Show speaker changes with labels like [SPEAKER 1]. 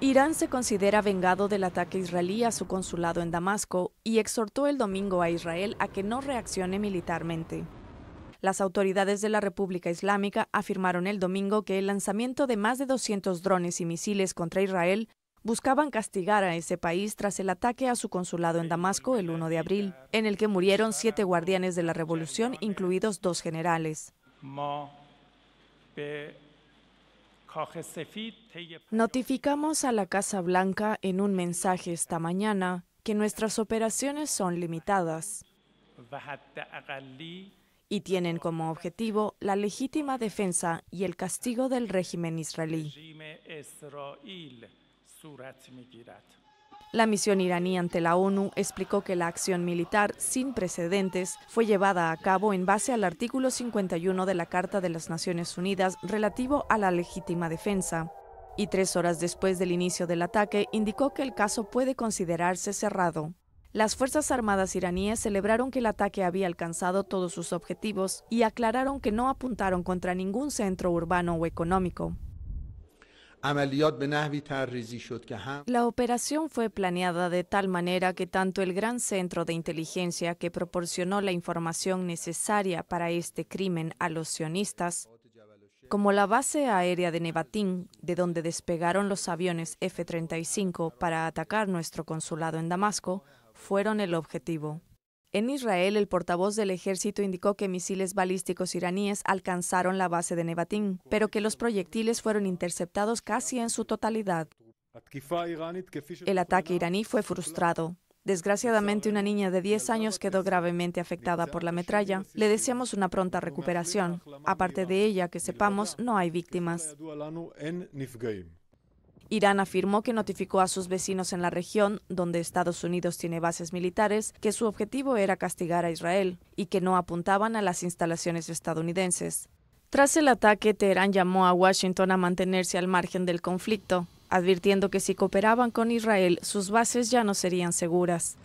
[SPEAKER 1] Irán se considera vengado del ataque israelí a su consulado en Damasco y exhortó el domingo a Israel a que no reaccione militarmente. Las autoridades de la República Islámica afirmaron el domingo que el lanzamiento de más de 200 drones y misiles contra Israel buscaban castigar a ese país tras el ataque a su consulado en Damasco el 1 de abril, en el que murieron siete guardianes de la revolución, incluidos dos generales. Notificamos a la Casa Blanca en un mensaje esta mañana que nuestras operaciones son limitadas y tienen como objetivo la legítima defensa y el castigo del régimen israelí. La misión iraní ante la ONU explicó que la acción militar sin precedentes fue llevada a cabo en base al artículo 51 de la Carta de las Naciones Unidas relativo a la legítima defensa. Y tres horas después del inicio del ataque indicó que el caso puede considerarse cerrado. Las Fuerzas Armadas iraníes celebraron que el ataque había alcanzado todos sus objetivos y aclararon que no apuntaron contra ningún centro urbano o económico. La operación fue planeada de tal manera que tanto el gran centro de inteligencia que proporcionó la información necesaria para este crimen a los sionistas, como la base aérea de Nevatín, de donde despegaron los aviones F-35 para atacar nuestro consulado en Damasco, fueron el objetivo. En Israel, el portavoz del ejército indicó que misiles balísticos iraníes alcanzaron la base de Nebatín, pero que los proyectiles fueron interceptados casi en su totalidad. El ataque iraní fue frustrado. Desgraciadamente, una niña de 10 años quedó gravemente afectada por la metralla. Le deseamos una pronta recuperación. Aparte de ella, que sepamos, no hay víctimas. Irán afirmó que notificó a sus vecinos en la región, donde Estados Unidos tiene bases militares, que su objetivo era castigar a Israel y que no apuntaban a las instalaciones estadounidenses. Tras el ataque, Teherán llamó a Washington a mantenerse al margen del conflicto, advirtiendo que si cooperaban con Israel, sus bases ya no serían seguras.